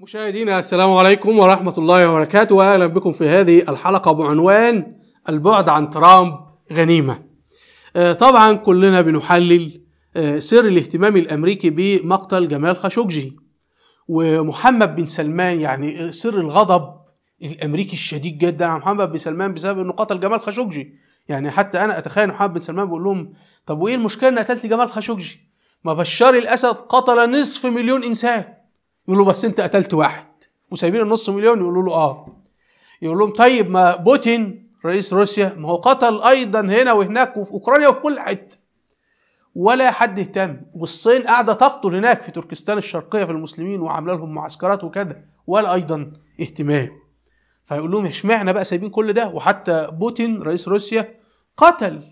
مشاهدينا السلام عليكم ورحمة الله وبركاته وأهلا بكم في هذه الحلقة بعنوان البعد عن ترامب غنيمة آه، طبعا كلنا بنحلل آه، سر الاهتمام الأمريكي بمقتل جمال خاشقجي ومحمد بن سلمان يعني سر الغضب الأمريكي الشديد جدا على محمد بن سلمان بسبب أنه قتل جمال خاشقجي يعني حتى أنا أتخيل محمد بن سلمان بيقول لهم طب وإيه المشكلة أن قتلت جمال خاشقجي ما بشار الأسد قتل نصف مليون إنسان يقولوا بس انت قتلت واحد وسايبين النص مليون يقولوا له اه يقول لهم طيب ما بوتين رئيس روسيا ما هو قتل ايضا هنا وهناك وفي اوكرانيا وفي كل حته ولا حد اهتم والصين قاعده تقتل هناك في تركستان الشرقيه في المسلمين وعامله لهم معسكرات وكذا ولا ايضا اهتمام فيقول لهم اشمعنى بقى سايبين كل ده وحتى بوتين رئيس روسيا قتل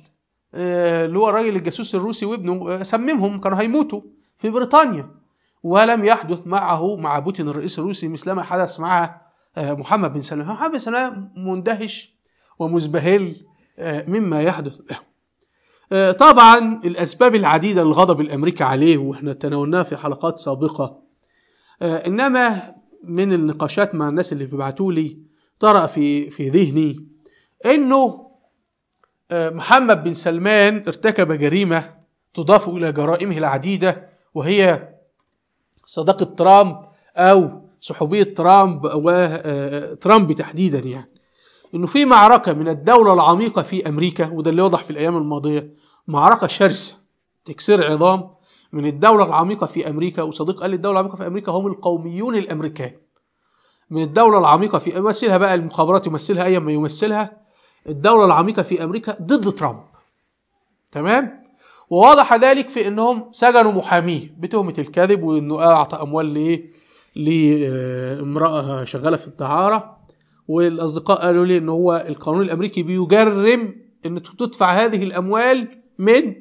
آه، اللي هو الراجل الجاسوس الروسي وابنه آه، سممهم كانوا هيموتوا في بريطانيا ولم يحدث معه مع بوتين الرئيس الروسي مثلما حدث مع آه، محمد بن سلمان محمد بن سلمان مندهش ومزبهل آه، مما يحدث له آه، طبعا الأسباب العديدة للغضب الأمريكي عليه وإحنا تناولناها في حلقات سابقة إنما من النقاشات مع الناس اللي بيبعتوا لي طرأ في في ذهني إنه محمد بن سلمان ارتكب جريمة تضاف إلى جرائمه العديدة وهي صداقة ترامب أو صحوبية ترامب وترامب آه، آه، تحديدا يعني إنه في معركة من الدولة العميقة في أمريكا وده اللي واضح في الأيام الماضية معركة شرسة تكسير عظام من الدولة العميقة في أمريكا وصديق قال لي الدولة العميقة في أمريكا هم القوميون الأمريكان من الدولة العميقة في يمثلها بقى المخابرات يمثلها أي ما يمثلها الدولة العميقة في أمريكا ضد ترامب تمام وواضح ذلك في انهم سجنوا محاميه بتهمه الكذب وانه اعطى اموال لايه لامراه شغاله في الدعاره والاصدقاء قالوا لي ان هو القانون الامريكي بيجرم ان تدفع هذه الاموال من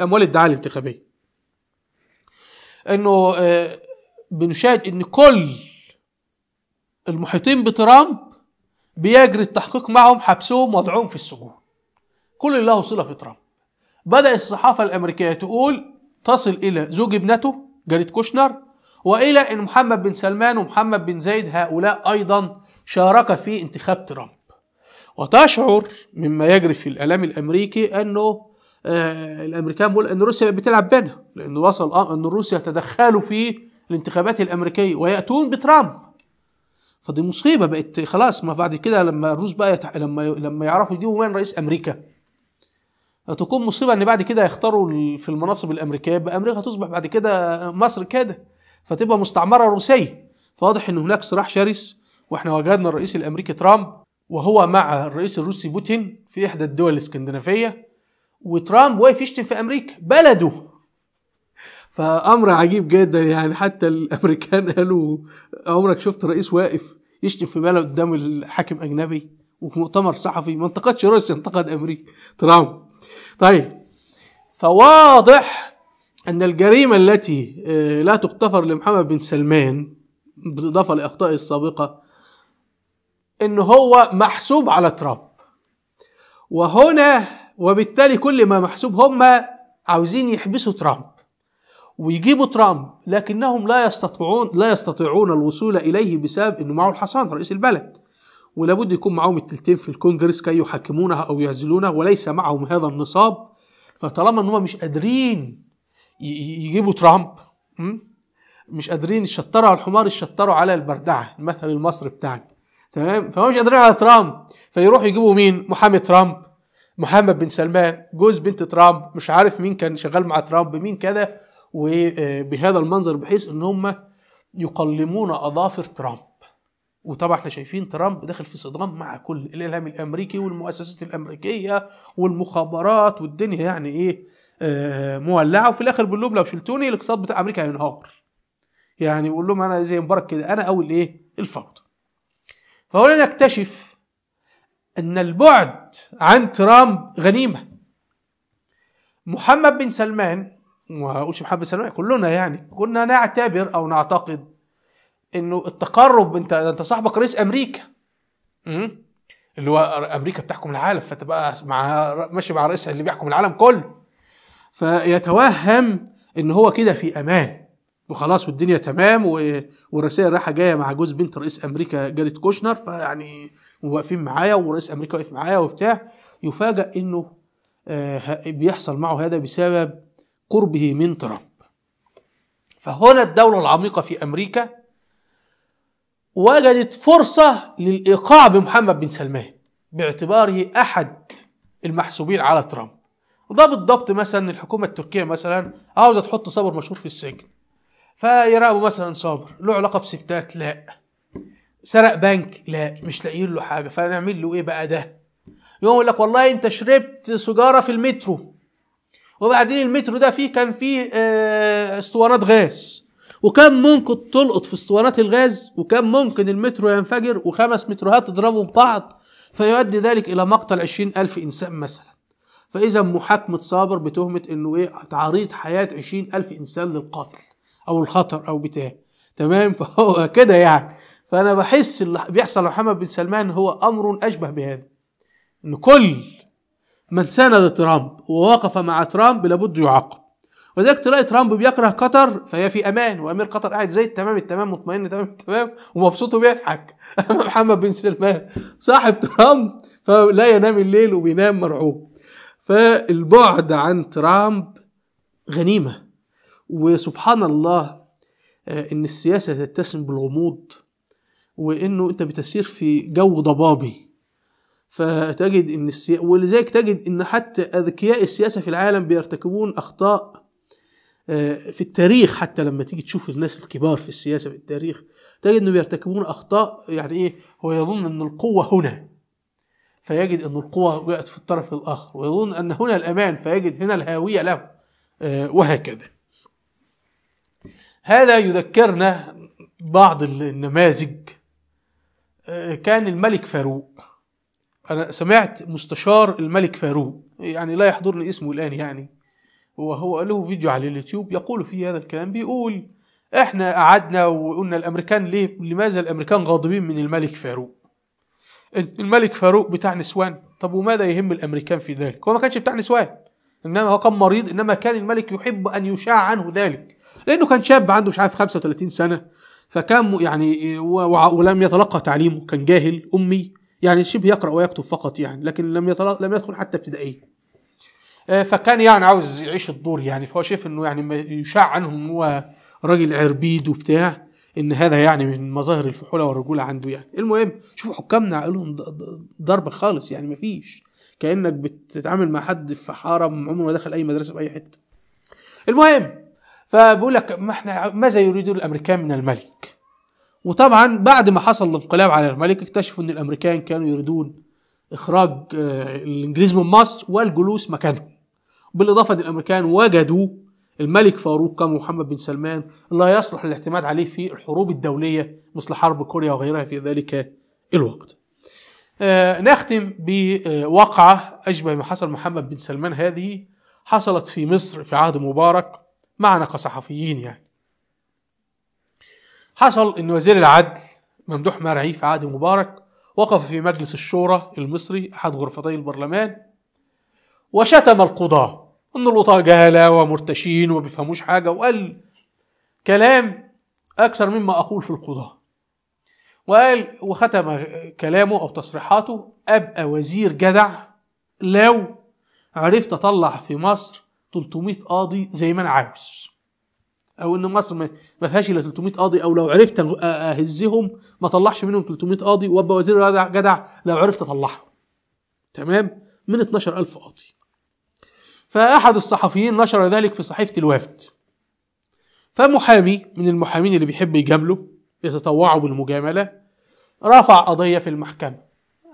اموال الدعايه الانتخابيه انه آه، بنشاهد ان كل المحيطين بترامب بيجري التحقيق معهم حبسهم وضعهم في السجون كل اللي له صله في ترامب بدأ الصحافة الأمريكية تقول تصل إلى زوج ابنته جاريت كوشنر وإلى أن محمد بن سلمان ومحمد بن زايد هؤلاء أيضا شارك في انتخاب ترامب وتشعر مما يجري في الإعلام الأمريكي أنه آه الامريكان بيقول ان روسيا بتلعب بينها لان وصل ان روسيا تدخلوا في الانتخابات الامريكيه وياتون بترامب فدي مصيبه بقت خلاص ما بعد كده لما الروس بقى يتح... لما لما يعرفوا يجيبوا من رئيس امريكا تكون مصيبه ان بعد كده يختاروا في المناصب الامريكيه يبقى امريكا تصبح بعد كده مصر كده فتبقى مستعمره روسيه فواضح ان هناك صراع شرس واحنا وجدنا الرئيس الامريكي ترامب وهو مع الرئيس الروسي بوتين في احدى الدول الاسكندنافيه وترامب واقف يشتم في امريكا بلده فامر عجيب جدا يعني حتى الامريكان قالوا عمرك شفت رئيس واقف يشتم في بلده قدام الحاكم اجنبي وفي مؤتمر صحفي ما انتقدش روسيا انتقد امريكا ترامب طيب فواضح أن الجريمة التي آه، لا تغتفر لمحمد بن سلمان بالإضافة لأخطائه السابقة أنه هو محسوب على ترامب وهنا وبالتالي كل ما محسوب هم عاوزين يحبسوا ترامب ويجيبوا ترامب لكنهم لا يستطيعون لا يستطيعون الوصول اليه بسبب انه معه الحصان رئيس البلد ولابد يكون معهم التلتين في الكونجرس كي يحكمونه او يعزلونها وليس معهم هذا النصاب فطالما ان هم مش قادرين يجيبوا ترامب مش قادرين يشطروا على الحمار يشطروا على البردعه المثل المصري بتاعنا تمام فهم مش قادرين على ترامب فيروحوا يجيبوا مين محامي ترامب محمد بن سلمان جوز بنت ترامب مش عارف مين كان شغال مع ترامب مين كذا وبهذا آه، المنظر بحيث ان هم يقلمون اظافر ترامب وطبعا احنا شايفين ترامب داخل في صدام مع كل الاعلام الامريكي والمؤسسات الامريكيه والمخابرات والدنيا يعني ايه آه مولعه وفي الاخر بيقول لهم لو شلتوني الاقتصاد بتاع امريكا هينهار يعني بيقول لهم انا زي مبارك كده انا اول ايه الفوضى فهنا نكتشف ان البعد عن ترامب غنيمه محمد بن سلمان وما اقولش محمد بن سلمان كلنا يعني كنا نعتبر او نعتقد انه التقرب انت انت صاحبك رئيس امريكا امم اللي هو امريكا بتحكم العالم فتبقى مع ماشي مع رئيس اللي بيحكم العالم كله فيتوهم ان هو كده في امان وخلاص والدنيا تمام والرسائل رايحه جايه مع جوز بنت رئيس امريكا جاريت كوشنر فيعني واقفين معايا ورئيس امريكا واقف معايا وبتاع يفاجئ انه آه، بيحصل معه هذا بسبب قربه من ترامب فهنا الدولة العميقة في أمريكا وجدت فرصة للإيقاع بمحمد بن سلمان باعتباره أحد المحسوبين على ترامب وده بالضبط مثلا الحكومة التركية مثلا عاوزة تحط صابر مشهور في السجن فيراقبوا مثلا صابر له علاقة بستات لا سرق بنك لا مش لاقيين له حاجة فنعمل له إيه بقى ده يقوم يقول لك والله أنت شربت سجارة في المترو وبعدين المترو ده فيه كان فيه آه، اسطوانات غاز وكان ممكن تلقط في اسطوانات الغاز وكان ممكن المترو ينفجر وخمس متروهات تضربوا في بعض فيؤدي ذلك إلى مقتل عشرين ألف إنسان مثلا فإذا محاكمة صابر بتهمة إنه إيه تعريض حياة عشرين ألف إنسان للقتل أو الخطر أو بتاع تمام فهو كده يعني فأنا بحس اللي بيحصل لمحمد بن سلمان هو أمر أشبه بهذا إن كل من ساند ترامب ووقف مع ترامب لابد يعاقب ولذلك تلاقي ترامب بيكره قطر فهي في امان وامير قطر قاعد زي التمام التمام مطمئن تمام التمام ومبسوط وبيضحك محمد بن سلمان صاحب ترامب فلا ينام الليل وبينام مرعوب فالبعد عن ترامب غنيمه وسبحان الله آه، ان السياسه تتسم بالغموض وانه انت بتسير في جو ضبابي فتجد ان السيا... ولذلك تجد ان حتى اذكياء السياسه في العالم بيرتكبون اخطاء آه، في التاريخ حتى لما تيجي تشوف الناس الكبار في السياسه في التاريخ تجد انه يرتكبون اخطاء يعني ايه هو يظن ان القوه هنا فيجد ان القوه جاءت في الطرف الاخر ويظن ان هنا الامان فيجد هنا الهاويه له آه، وهكذا هذا يذكرنا بعض النماذج آه، كان الملك فاروق انا سمعت مستشار الملك فاروق يعني لا يحضرني اسمه الان يعني وهو له فيديو على اليوتيوب يقول فيه هذا الكلام بيقول احنا قعدنا وقلنا الامريكان ليه لماذا الامريكان غاضبين من الملك فاروق الملك فاروق بتاع نسوان طب وماذا يهم الامريكان في ذلك هو ما كانش بتاع نسوان انما هو كان مريض انما كان الملك يحب ان يشاع عنه ذلك لانه كان شاب عنده مش عارف 35 سنه فكان يعني ولم يتلقى تعليمه كان جاهل امي يعني شبه يقرا ويكتب فقط يعني لكن لم يتلقى لم يدخل حتى ابتدائيه آه، فكان يعني عاوز يعيش الدور يعني فهو شايف انه يعني يشاع عنه ان هو راجل عربيد وبتاع ان هذا يعني من مظاهر الفحوله والرجوله عنده يعني المهم شوفوا حكامنا عقلهم ضرب خالص يعني مفيش كانك بتتعامل مع حد في من عمره ما دخل اي مدرسه في اي حته المهم فبيقول لك ما احنا ماذا يريد الامريكان من الملك وطبعا بعد ما حصل الانقلاب على الملك اكتشفوا ان الامريكان كانوا يريدون اخراج آه، الانجليز من مصر والجلوس مكانهم بالاضافه ان الامريكان وجدوا الملك فاروق كمحمد بن سلمان لا يصلح الاعتماد عليه في الحروب الدوليه مثل حرب كوريا وغيرها في ذلك الوقت. آه نختم بواقعه اشبه ما حصل محمد بن سلمان هذه حصلت في مصر في عهد مبارك معنا كصحفيين يعني. حصل ان وزير العدل ممدوح مرعي في عهد مبارك وقف في مجلس الشورى المصري احد غرفتي البرلمان وشتم القضاه ان النلوطة جهلة ومرتشين وما بيفهموش حاجة وقال كلام أكثر مما أقول في القضاة وقال وختم كلامه أو تصريحاته أبقى وزير جدع لو عرفت أطلع في مصر 300 قاضي زي ما أنا عاوز أو إن مصر ما فيهاش إلا 300 قاضي أو لو عرفت أهزهم ما طلعش منهم 300 قاضي وأبقى وزير جدع لو عرفت أطلعهم تمام من 12000 قاضي فأحد الصحفيين نشر ذلك في صحيفة الوفد فمحامي من المحامين اللي بيحب يجامله يتطوعوا بالمجاملة رفع قضية في المحكمة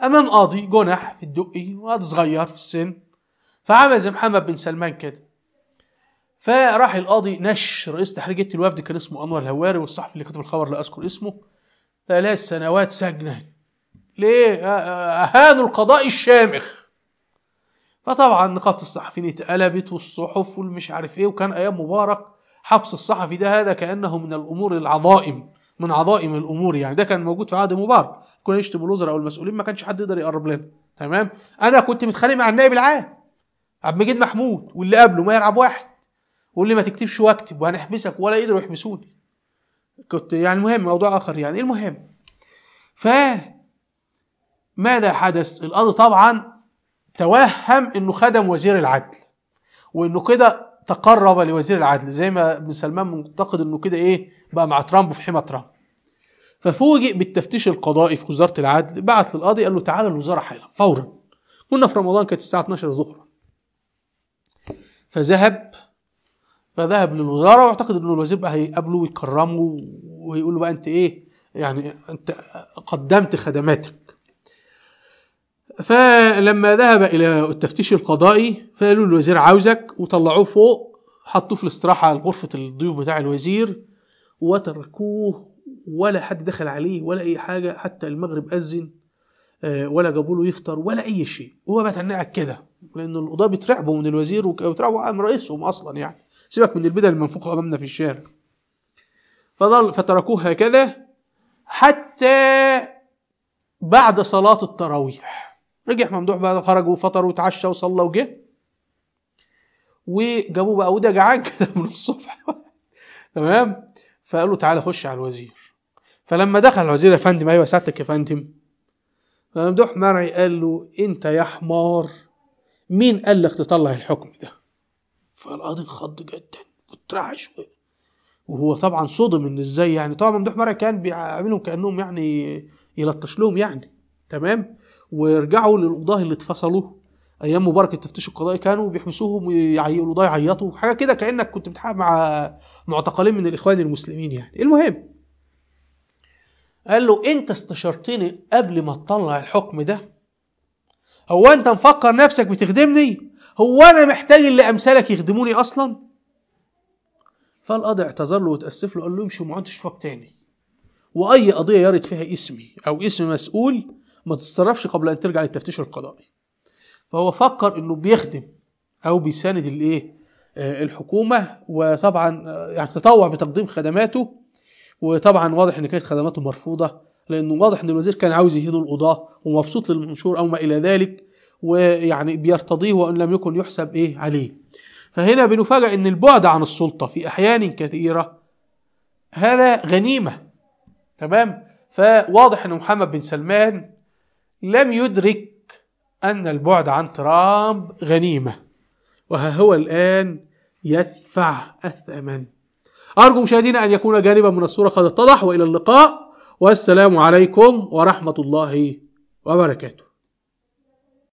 أمام قاضي جنح في الدقي وقاضي صغير في السن فعمل زي محمد بن سلمان كده فراح القاضي نش رئيس تحرير جيت الوفد كان اسمه أنور الهواري والصحفي اللي كتب الخبر لا أذكر اسمه ثلاث سنوات سجنة ليه؟ أهانوا القضاء الشامخ فطبعا نقابه الصحفيين اتقلبت والصحف والمش عارف ايه وكان ايام مبارك حبس الصحفي ده هذا كانه من الامور العظائم من عظائم الامور يعني ده كان موجود في عهد مبارك كنا نشتم الوزراء او المسؤولين ما كانش حد يقدر يقرب لنا تمام انا كنت متخانق مع النائب العام عبد المجيد محمود واللي قبله ما يلعب واحد واللي لي ما تكتبش واكتب وهنحبسك ولا يقدروا يحبسوني كنت يعني المهم موضوع اخر يعني المهم ف ماذا حدث القاضي طبعا توهم انه خدم وزير العدل وانه كده تقرب لوزير العدل زي ما ابن سلمان منتقد انه كده ايه بقى مع ترامب في حمى ترامب ففوجئ بالتفتيش القضائي في وزاره العدل بعت للقاضي قال له تعالى الوزاره حالا فورا كنا في رمضان كانت الساعه 12 ظهرا فذهب فذهب للوزاره واعتقد ان الوزير بقى هيقابله ويكرمه ويقول له بقى انت ايه يعني انت قدمت خدماتك فلما ذهب الى التفتيش القضائي فقالوا الوزير عاوزك وطلعوه فوق حطوه في الاستراحه على غرفه الضيوف بتاع الوزير وتركوه ولا حد دخل عليه ولا اي حاجه حتى المغرب اذن آه، ولا جابوا له يفطر ولا اي شيء هو بقى قاعد كده لان القضاه بيترعبوا من الوزير وبيترعبوا من رئيسهم اصلا يعني سيبك من البدل المنفوخه امامنا في الشارع فضل فتركوه هكذا حتى بعد صلاه التراويح رجع ممدوح بقى خرج وفطر وتعشى وصلى وجه وجابوه بقى وده جعان كده من الصبح تمام فقال له تعالى خش على الوزير فلما دخل الوزير يا فندم ايوه سعادتك يا فندم فممدوح مرعي قال له انت يا حمار مين قال لك تطلع الحكم ده فالقاضي انخض جدا واترعش وهو طبعا صدم ان ازاي يعني طبعا ممدوح مرعي كان بيعاملهم كانهم يعني يلطش لهم يعني تمام ويرجعوا للقضاه اللي اتفصلوا ايام مبارك التفتيش القضائي كانوا بيحبسوهم القضاه يعيطوا حاجه كده كانك كنت بتحقق مع معتقلين من الاخوان المسلمين يعني المهم قال له انت استشرتني قبل ما تطلع الحكم ده هو انت مفكر نفسك بتخدمني هو انا محتاج اللي امثالك يخدموني اصلا فالقاضي اعتذر له وتاسف له قال له امشي وما عدتش تاني واي قضيه يرد فيها اسمي او اسم مسؤول ما تتصرفش قبل ان ترجع للتفتيش القضائي فهو فكر انه بيخدم او بيساند الايه آه، الحكومه وطبعا آه، يعني تطوع بتقديم خدماته وطبعا واضح ان كانت خدماته مرفوضه لانه واضح ان الوزير كان عاوز يهين القضاه ومبسوط للمنشور او ما الى ذلك ويعني بيرتضيه وان لم يكن يحسب ايه عليه فهنا بنفاجأ ان البعد عن السلطه في احيان كثيره هذا غنيمه تمام فواضح ان محمد بن سلمان لم يدرك أن البعد عن ترامب غنيمة وها هو الآن يدفع الثمن أرجو مشاهدينا أن يكون جانبا من الصورة قد اتضح وإلى اللقاء والسلام عليكم ورحمة الله وبركاته